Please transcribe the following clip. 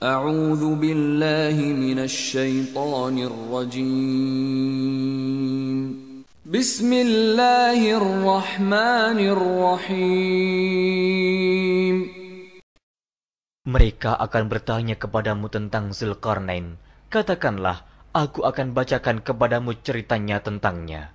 Mereka akan bertanya kepadamu tentang Zulkarnain. Katakanlah, aku akan bacakan kepadamu ceritanya tentangnya.